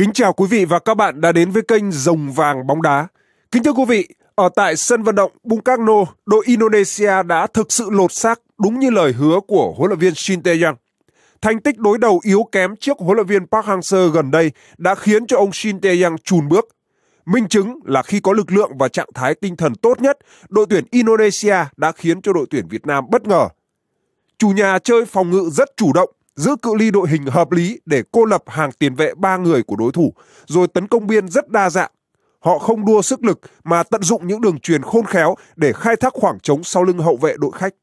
Kính chào quý vị và các bạn đã đến với kênh Rồng Vàng Bóng Đá. Kính thưa quý vị, ở tại sân vận động Bung Karno đội Indonesia đã thực sự lột xác đúng như lời hứa của huấn luyện viên Shin tae Yong Thành tích đối đầu yếu kém trước huấn luyện viên Park Hang-seo gần đây đã khiến cho ông Shin tae Yong chùn bước. Minh chứng là khi có lực lượng và trạng thái tinh thần tốt nhất, đội tuyển Indonesia đã khiến cho đội tuyển Việt Nam bất ngờ. Chủ nhà chơi phòng ngự rất chủ động, giữ cự ly đội hình hợp lý để cô lập hàng tiền vệ ba người của đối thủ, rồi tấn công biên rất đa dạng. Họ không đua sức lực mà tận dụng những đường truyền khôn khéo để khai thác khoảng trống sau lưng hậu vệ đội khách.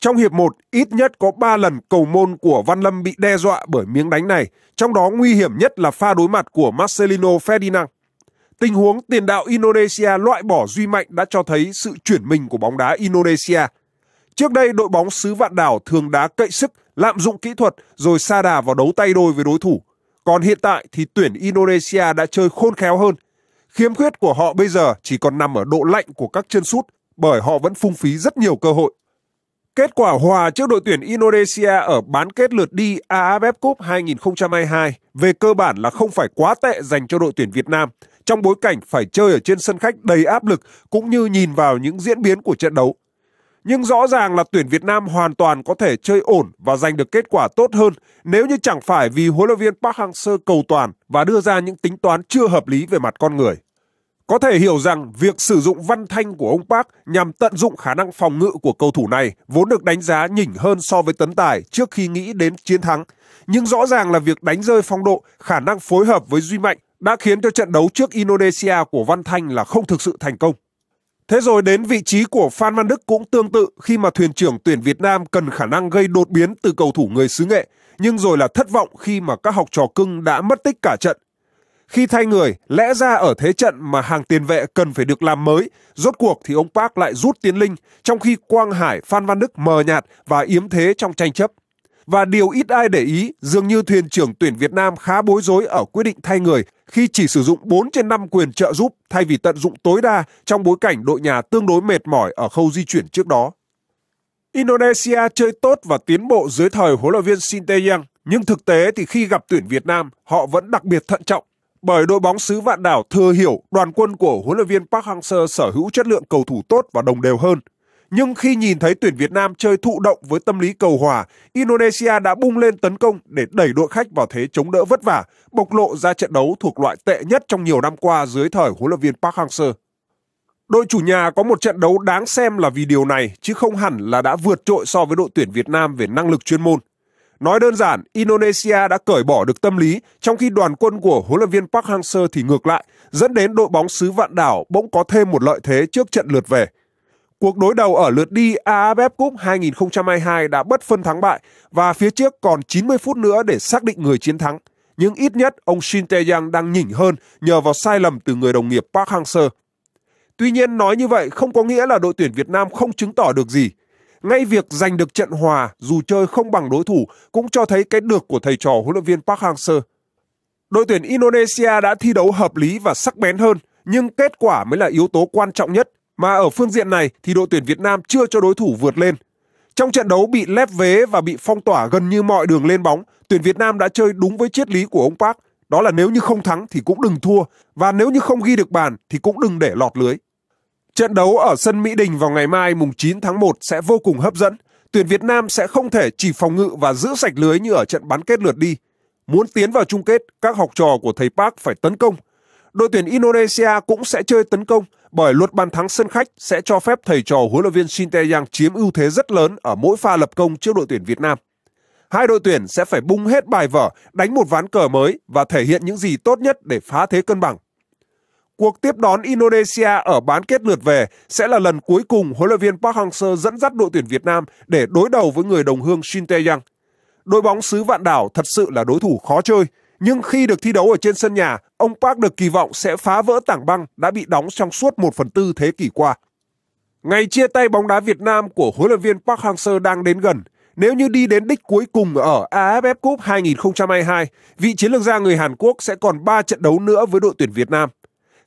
Trong hiệp 1, ít nhất có 3 lần cầu môn của Văn Lâm bị đe dọa bởi miếng đánh này, trong đó nguy hiểm nhất là pha đối mặt của Marcelino Ferdinand. Tình huống tiền đạo Indonesia loại bỏ Duy Mạnh đã cho thấy sự chuyển mình của bóng đá Indonesia – Trước đây đội bóng xứ vạn đảo thường đá cậy sức, lạm dụng kỹ thuật rồi xa đà vào đấu tay đôi với đối thủ. Còn hiện tại thì tuyển Indonesia đã chơi khôn khéo hơn. Khiếm khuyết của họ bây giờ chỉ còn nằm ở độ lạnh của các chân sút bởi họ vẫn phung phí rất nhiều cơ hội. Kết quả hòa trước đội tuyển Indonesia ở bán kết lượt đi AFF Cup 2022 về cơ bản là không phải quá tệ dành cho đội tuyển Việt Nam trong bối cảnh phải chơi ở trên sân khách đầy áp lực cũng như nhìn vào những diễn biến của trận đấu. Nhưng rõ ràng là tuyển Việt Nam hoàn toàn có thể chơi ổn và giành được kết quả tốt hơn nếu như chẳng phải vì huấn luyện viên Park Hang-seo cầu toàn và đưa ra những tính toán chưa hợp lý về mặt con người. Có thể hiểu rằng việc sử dụng văn thanh của ông Park nhằm tận dụng khả năng phòng ngự của cầu thủ này vốn được đánh giá nhỉnh hơn so với tấn tài trước khi nghĩ đến chiến thắng. Nhưng rõ ràng là việc đánh rơi phong độ, khả năng phối hợp với Duy Mạnh đã khiến cho trận đấu trước Indonesia của Văn Thanh là không thực sự thành công. Thế rồi đến vị trí của Phan Văn Đức cũng tương tự khi mà thuyền trưởng tuyển Việt Nam cần khả năng gây đột biến từ cầu thủ người xứ nghệ, nhưng rồi là thất vọng khi mà các học trò cưng đã mất tích cả trận. Khi thay người, lẽ ra ở thế trận mà hàng tiền vệ cần phải được làm mới, rốt cuộc thì ông Park lại rút tiến linh, trong khi Quang Hải, Phan Văn Đức mờ nhạt và yếm thế trong tranh chấp. Và điều ít ai để ý, dường như thuyền trưởng tuyển Việt Nam khá bối rối ở quyết định thay người khi chỉ sử dụng 4 trên 5 quyền trợ giúp thay vì tận dụng tối đa trong bối cảnh đội nhà tương đối mệt mỏi ở khâu di chuyển trước đó. Indonesia chơi tốt và tiến bộ dưới thời huấn luyện viên Shin Tae-yang, nhưng thực tế thì khi gặp tuyển Việt Nam, họ vẫn đặc biệt thận trọng bởi đội bóng xứ vạn đảo thừa hiểu đoàn quân của huấn luyện viên Park Hang-seo sở hữu chất lượng cầu thủ tốt và đồng đều hơn. Nhưng khi nhìn thấy tuyển Việt Nam chơi thụ động với tâm lý cầu hòa, Indonesia đã bung lên tấn công để đẩy đội khách vào thế chống đỡ vất vả, bộc lộ ra trận đấu thuộc loại tệ nhất trong nhiều năm qua dưới thời huấn luyện viên Park Hang-seo. Đội chủ nhà có một trận đấu đáng xem là vì điều này, chứ không hẳn là đã vượt trội so với đội tuyển Việt Nam về năng lực chuyên môn. Nói đơn giản, Indonesia đã cởi bỏ được tâm lý, trong khi đoàn quân của huấn luyện viên Park Hang-seo thì ngược lại, dẫn đến đội bóng xứ vạn đảo bỗng có thêm một lợi thế trước trận lượt về – Cuộc đối đầu ở lượt đi AFF Cup 2022 đã bất phân thắng bại và phía trước còn 90 phút nữa để xác định người chiến thắng. Nhưng ít nhất ông Shin Tae-yang đang nhỉnh hơn nhờ vào sai lầm từ người đồng nghiệp Park Hang-seo. Tuy nhiên nói như vậy không có nghĩa là đội tuyển Việt Nam không chứng tỏ được gì. Ngay việc giành được trận hòa dù chơi không bằng đối thủ cũng cho thấy cái được của thầy trò huấn luyện viên Park Hang-seo. Đội tuyển Indonesia đã thi đấu hợp lý và sắc bén hơn, nhưng kết quả mới là yếu tố quan trọng nhất – mà ở phương diện này thì đội tuyển Việt Nam chưa cho đối thủ vượt lên. Trong trận đấu bị lép vế và bị phong tỏa gần như mọi đường lên bóng, tuyển Việt Nam đã chơi đúng với triết lý của ông Park, đó là nếu như không thắng thì cũng đừng thua và nếu như không ghi được bàn thì cũng đừng để lọt lưới. Trận đấu ở sân Mỹ Đình vào ngày mai mùng 9 tháng 1 sẽ vô cùng hấp dẫn. Tuyển Việt Nam sẽ không thể chỉ phòng ngự và giữ sạch lưới như ở trận bán kết lượt đi. Muốn tiến vào chung kết, các học trò của thầy Park phải tấn công, đội tuyển Indonesia cũng sẽ chơi tấn công bởi luật bàn thắng sân khách sẽ cho phép thầy trò huấn luyện viên Shin Tae-yang chiếm ưu thế rất lớn ở mỗi pha lập công trước đội tuyển Việt Nam. Hai đội tuyển sẽ phải bung hết bài vở, đánh một ván cờ mới và thể hiện những gì tốt nhất để phá thế cân bằng. Cuộc tiếp đón Indonesia ở bán kết lượt về sẽ là lần cuối cùng huấn luyện viên Park Hang-seo dẫn dắt đội tuyển Việt Nam để đối đầu với người đồng hương Shin Tae-yang. Đội bóng xứ Vạn Đảo thật sự là đối thủ khó chơi – nhưng khi được thi đấu ở trên sân nhà, ông Park được kỳ vọng sẽ phá vỡ tảng băng đã bị đóng trong suốt 1 phần tư thế kỷ qua. Ngày chia tay bóng đá Việt Nam của huấn luyện viên Park Hang-seo đang đến gần. Nếu như đi đến đích cuối cùng ở AFF Cup 2022, vị chiến lược gia người Hàn Quốc sẽ còn 3 trận đấu nữa với đội tuyển Việt Nam.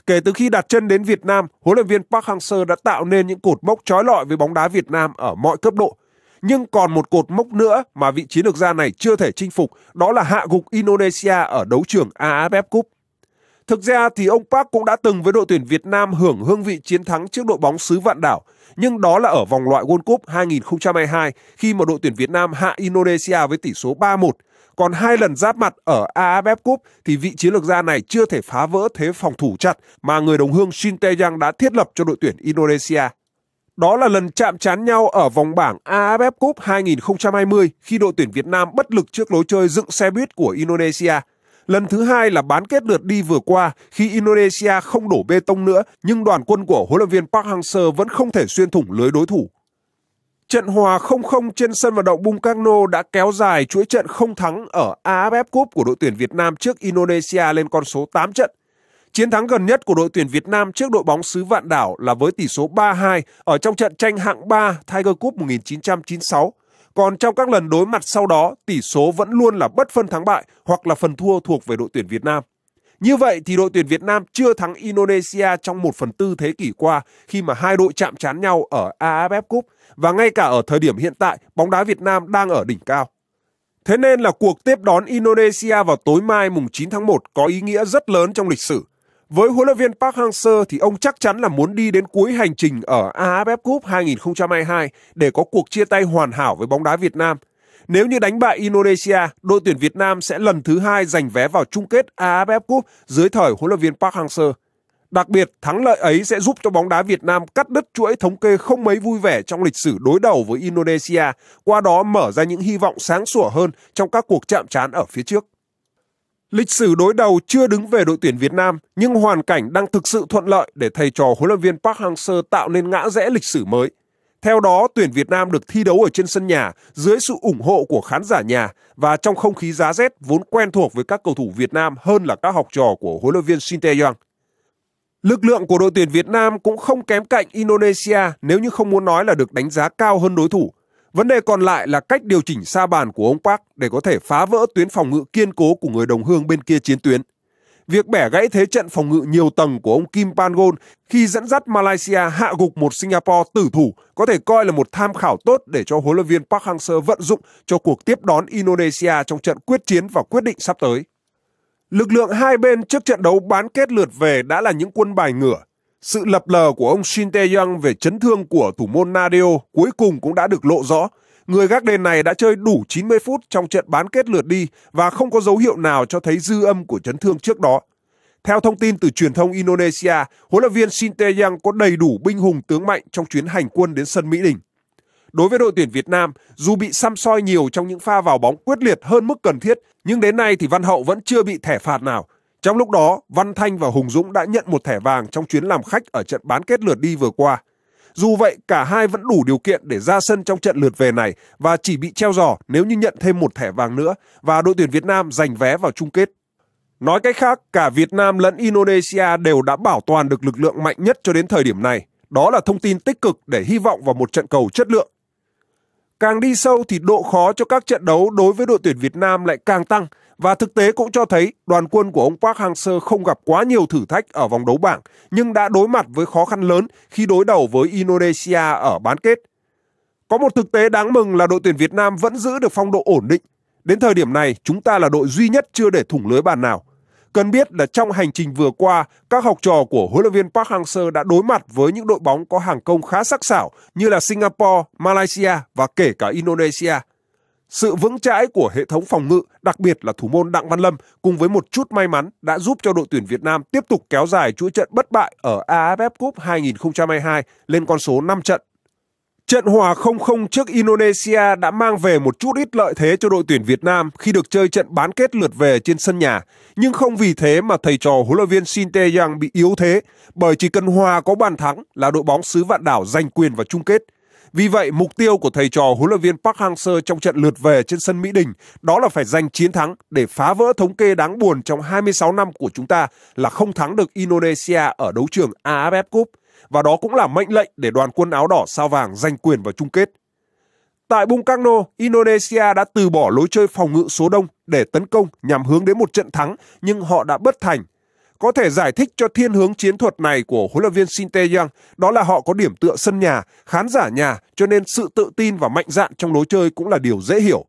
Kể từ khi đặt chân đến Việt Nam, huấn luyện viên Park Hang-seo đã tạo nên những cột mốc trói lọi với bóng đá Việt Nam ở mọi cấp độ – nhưng còn một cột mốc nữa mà vị chiến lược gia này chưa thể chinh phục, đó là hạ gục Indonesia ở đấu trường AFF Cup. Thực ra thì ông Park cũng đã từng với đội tuyển Việt Nam hưởng hương vị chiến thắng trước đội bóng xứ vạn đảo, nhưng đó là ở vòng loại World Cup 2022 khi mà đội tuyển Việt Nam hạ Indonesia với tỷ số 3-1. Còn hai lần giáp mặt ở AFF Cup thì vị chiến lược gia này chưa thể phá vỡ thế phòng thủ chặt mà người đồng hương Shin Tae-yang đã thiết lập cho đội tuyển Indonesia. Đó là lần chạm trán nhau ở vòng bảng AFF Cup 2020 khi đội tuyển Việt Nam bất lực trước lối chơi dựng xe buýt của Indonesia. Lần thứ hai là bán kết lượt đi vừa qua khi Indonesia không đổ bê tông nữa nhưng đoàn quân của huấn luyện viên Park Hang-seo vẫn không thể xuyên thủng lưới đối thủ. Trận hòa 0-0 trên sân vận động Bung Karno đã kéo dài chuỗi trận không thắng ở AFF Cup của đội tuyển Việt Nam trước Indonesia lên con số 8 trận. Chiến thắng gần nhất của đội tuyển Việt Nam trước đội bóng xứ Vạn Đảo là với tỷ số 3-2 ở trong trận tranh hạng 3 Tiger Cup 1996. Còn trong các lần đối mặt sau đó, tỷ số vẫn luôn là bất phân thắng bại hoặc là phần thua thuộc về đội tuyển Việt Nam. Như vậy thì đội tuyển Việt Nam chưa thắng Indonesia trong 1 phần tư thế kỷ qua khi mà hai đội chạm trán nhau ở AFF Cup và ngay cả ở thời điểm hiện tại bóng đá Việt Nam đang ở đỉnh cao. Thế nên là cuộc tiếp đón Indonesia vào tối mai mùng 9 tháng 1 có ý nghĩa rất lớn trong lịch sử – với huấn luyện viên Park Hang-seo thì ông chắc chắn là muốn đi đến cuối hành trình ở AFF Cup 2022 để có cuộc chia tay hoàn hảo với bóng đá Việt Nam. Nếu như đánh bại Indonesia, đội tuyển Việt Nam sẽ lần thứ hai giành vé vào chung kết AFF Cup dưới thời huấn luyện viên Park Hang-seo. Đặc biệt, thắng lợi ấy sẽ giúp cho bóng đá Việt Nam cắt đứt chuỗi thống kê không mấy vui vẻ trong lịch sử đối đầu với Indonesia, qua đó mở ra những hy vọng sáng sủa hơn trong các cuộc chạm trán ở phía trước. Lịch sử đối đầu chưa đứng về đội tuyển Việt Nam, nhưng hoàn cảnh đang thực sự thuận lợi để thầy trò huấn luyện viên Park Hang-seo tạo nên ngã rẽ lịch sử mới. Theo đó, tuyển Việt Nam được thi đấu ở trên sân nhà dưới sự ủng hộ của khán giả nhà và trong không khí giá rét vốn quen thuộc với các cầu thủ Việt Nam hơn là các học trò của huấn luyện viên Shin Tae-yong. Lực lượng của đội tuyển Việt Nam cũng không kém cạnh Indonesia nếu như không muốn nói là được đánh giá cao hơn đối thủ. Vấn đề còn lại là cách điều chỉnh xa bàn của ông Park để có thể phá vỡ tuyến phòng ngự kiên cố của người đồng hương bên kia chiến tuyến. Việc bẻ gãy thế trận phòng ngự nhiều tầng của ông Kim Pangol khi dẫn dắt Malaysia hạ gục một Singapore tử thủ có thể coi là một tham khảo tốt để cho huấn luyện viên Park Hang-seo vận dụng cho cuộc tiếp đón Indonesia trong trận quyết chiến và quyết định sắp tới. Lực lượng hai bên trước trận đấu bán kết lượt về đã là những quân bài ngửa, sự lập lờ của ông Shin Tae-yong về chấn thương của thủ môn Nadeo cuối cùng cũng đã được lộ rõ. Người gác đền này đã chơi đủ 90 phút trong trận bán kết lượt đi và không có dấu hiệu nào cho thấy dư âm của chấn thương trước đó. Theo thông tin từ truyền thông Indonesia, huấn luyện viên Shin Tae-yang có đầy đủ binh hùng tướng mạnh trong chuyến hành quân đến sân Mỹ Đình. Đối với đội tuyển Việt Nam, dù bị xăm soi nhiều trong những pha vào bóng quyết liệt hơn mức cần thiết, nhưng đến nay thì Văn Hậu vẫn chưa bị thẻ phạt nào, trong lúc đó, Văn Thanh và Hùng Dũng đã nhận một thẻ vàng trong chuyến làm khách ở trận bán kết lượt đi vừa qua. Dù vậy, cả hai vẫn đủ điều kiện để ra sân trong trận lượt về này và chỉ bị treo giò nếu như nhận thêm một thẻ vàng nữa và đội tuyển Việt Nam giành vé vào chung kết. Nói cách khác, cả Việt Nam lẫn Indonesia đều đã bảo toàn được lực lượng mạnh nhất cho đến thời điểm này. Đó là thông tin tích cực để hy vọng vào một trận cầu chất lượng Càng đi sâu thì độ khó cho các trận đấu đối với đội tuyển Việt Nam lại càng tăng và thực tế cũng cho thấy đoàn quân của ông Park Hang-seo không gặp quá nhiều thử thách ở vòng đấu bảng nhưng đã đối mặt với khó khăn lớn khi đối đầu với Indonesia ở bán kết. Có một thực tế đáng mừng là đội tuyển Việt Nam vẫn giữ được phong độ ổn định. Đến thời điểm này, chúng ta là đội duy nhất chưa để thủng lưới bàn nào – Cần biết là trong hành trình vừa qua, các học trò của huấn luyện viên Park Hang-seo đã đối mặt với những đội bóng có hàng công khá sắc sảo như là Singapore, Malaysia và kể cả Indonesia. Sự vững chãi của hệ thống phòng ngự, đặc biệt là thủ môn Đặng Văn Lâm cùng với một chút may mắn đã giúp cho đội tuyển Việt Nam tiếp tục kéo dài chuỗi trận bất bại ở AFF Cup 2022 lên con số 5 trận Trận hòa 0-0 trước Indonesia đã mang về một chút ít lợi thế cho đội tuyển Việt Nam khi được chơi trận bán kết lượt về trên sân nhà, nhưng không vì thế mà thầy trò huấn luyện viên Shin Tae-yang bị yếu thế, bởi chỉ cần hòa có bàn thắng là đội bóng xứ vạn đảo giành quyền vào chung kết. Vì vậy, mục tiêu của thầy trò huấn luyện viên Park Hang-seo trong trận lượt về trên sân Mỹ Đình đó là phải giành chiến thắng để phá vỡ thống kê đáng buồn trong 26 năm của chúng ta là không thắng được Indonesia ở đấu trường AFF Cup và đó cũng là mệnh lệnh để đoàn quân áo đỏ sao vàng giành quyền vào chung kết. Tại Bung Karno, Indonesia đã từ bỏ lối chơi phòng ngự số đông để tấn công nhằm hướng đến một trận thắng nhưng họ đã bất thành. Có thể giải thích cho thiên hướng chiến thuật này của huấn luyện viên Shin Tae-yang đó là họ có điểm tựa sân nhà, khán giả nhà cho nên sự tự tin và mạnh dạn trong lối chơi cũng là điều dễ hiểu.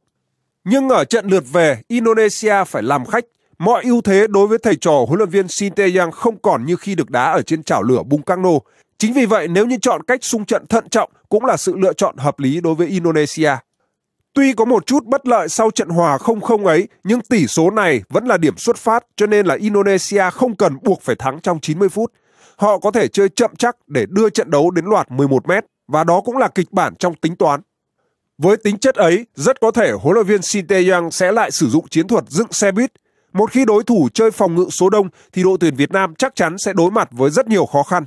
Nhưng ở trận lượt về, Indonesia phải làm khách. Mọi ưu thế đối với thầy trò huấn luyện viên Shin Tae-yang không còn như khi được đá ở trên chảo lửa Bung Karno. Chính vì vậy, nếu như chọn cách xung trận thận trọng cũng là sự lựa chọn hợp lý đối với Indonesia. Tuy có một chút bất lợi sau trận hòa 0-0 ấy, nhưng tỷ số này vẫn là điểm xuất phát cho nên là Indonesia không cần buộc phải thắng trong 90 phút. Họ có thể chơi chậm chắc để đưa trận đấu đến loạt 11 mét và đó cũng là kịch bản trong tính toán. Với tính chất ấy, rất có thể huấn luyện viên Sinteyang sẽ lại sử dụng chiến thuật dựng xe buýt. Một khi đối thủ chơi phòng ngự số đông thì đội tuyển Việt Nam chắc chắn sẽ đối mặt với rất nhiều khó khăn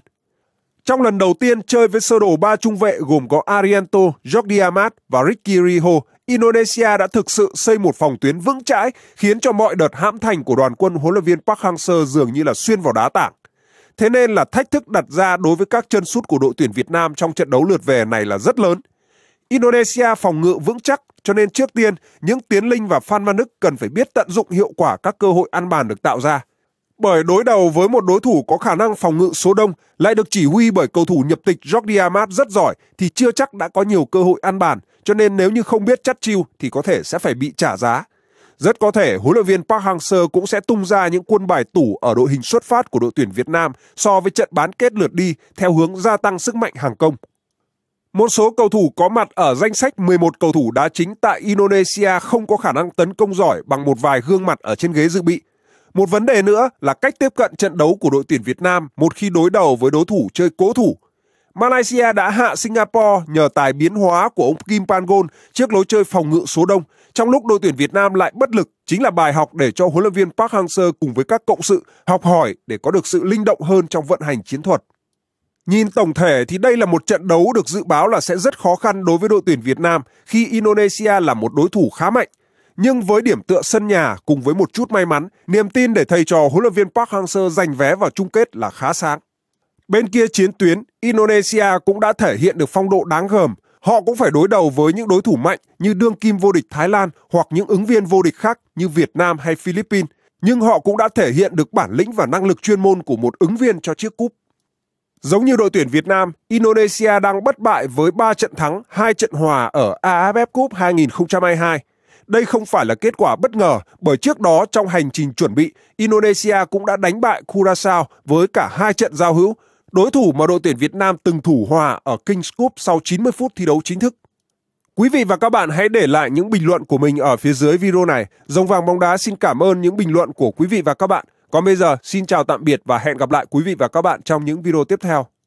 trong lần đầu tiên chơi với sơ đồ ba trung vệ gồm có Arianto, Jordi Amat và Ricky Riho, Indonesia đã thực sự xây một phòng tuyến vững chãi khiến cho mọi đợt hãm thành của đoàn quân huấn luyện viên Park Hang-seo dường như là xuyên vào đá tảng. Thế nên là thách thức đặt ra đối với các chân sút của đội tuyển Việt Nam trong trận đấu lượt về này là rất lớn. Indonesia phòng ngự vững chắc cho nên trước tiên những Tiến Linh và Phan Văn Đức cần phải biết tận dụng hiệu quả các cơ hội ăn bàn được tạo ra bởi đối đầu với một đối thủ có khả năng phòng ngự số đông lại được chỉ huy bởi cầu thủ nhập tịch Jordi Amat rất giỏi thì chưa chắc đã có nhiều cơ hội ăn bàn, cho nên nếu như không biết chắt chiêu thì có thể sẽ phải bị trả giá. Rất có thể huấn luyện viên Park Hang-seo cũng sẽ tung ra những quân bài tủ ở đội hình xuất phát của đội tuyển Việt Nam so với trận bán kết lượt đi theo hướng gia tăng sức mạnh hàng công. Một số cầu thủ có mặt ở danh sách 11 cầu thủ đá chính tại Indonesia không có khả năng tấn công giỏi bằng một vài gương mặt ở trên ghế dự bị, một vấn đề nữa là cách tiếp cận trận đấu của đội tuyển Việt Nam một khi đối đầu với đối thủ chơi cố thủ. Malaysia đã hạ Singapore nhờ tài biến hóa của ông Kim Pangol trước lối chơi phòng ngự số đông, trong lúc đội tuyển Việt Nam lại bất lực, chính là bài học để cho huấn luyện viên Park Hang-seo cùng với các cộng sự học hỏi để có được sự linh động hơn trong vận hành chiến thuật. Nhìn tổng thể thì đây là một trận đấu được dự báo là sẽ rất khó khăn đối với đội tuyển Việt Nam khi Indonesia là một đối thủ khá mạnh nhưng với điểm tựa sân nhà cùng với một chút may mắn, niềm tin để thầy trò huấn luyện viên Park Hang-seo giành vé vào chung kết là khá sáng. Bên kia chiến tuyến, Indonesia cũng đã thể hiện được phong độ đáng gờm. Họ cũng phải đối đầu với những đối thủ mạnh như đương kim vô địch Thái Lan hoặc những ứng viên vô địch khác như Việt Nam hay Philippines. Nhưng họ cũng đã thể hiện được bản lĩnh và năng lực chuyên môn của một ứng viên cho chiếc cúp. Giống như đội tuyển Việt Nam, Indonesia đang bất bại với 3 trận thắng, 2 trận hòa ở AFF Cup 2022. Đây không phải là kết quả bất ngờ bởi trước đó trong hành trình chuẩn bị, Indonesia cũng đã đánh bại Curaçao với cả hai trận giao hữu, đối thủ mà đội tuyển Việt Nam từng thủ hòa ở Kings Cup sau 90 phút thi đấu chính thức. Quý vị và các bạn hãy để lại những bình luận của mình ở phía dưới video này. dòng vàng bóng đá xin cảm ơn những bình luận của quý vị và các bạn. Còn bây giờ, xin chào tạm biệt và hẹn gặp lại quý vị và các bạn trong những video tiếp theo.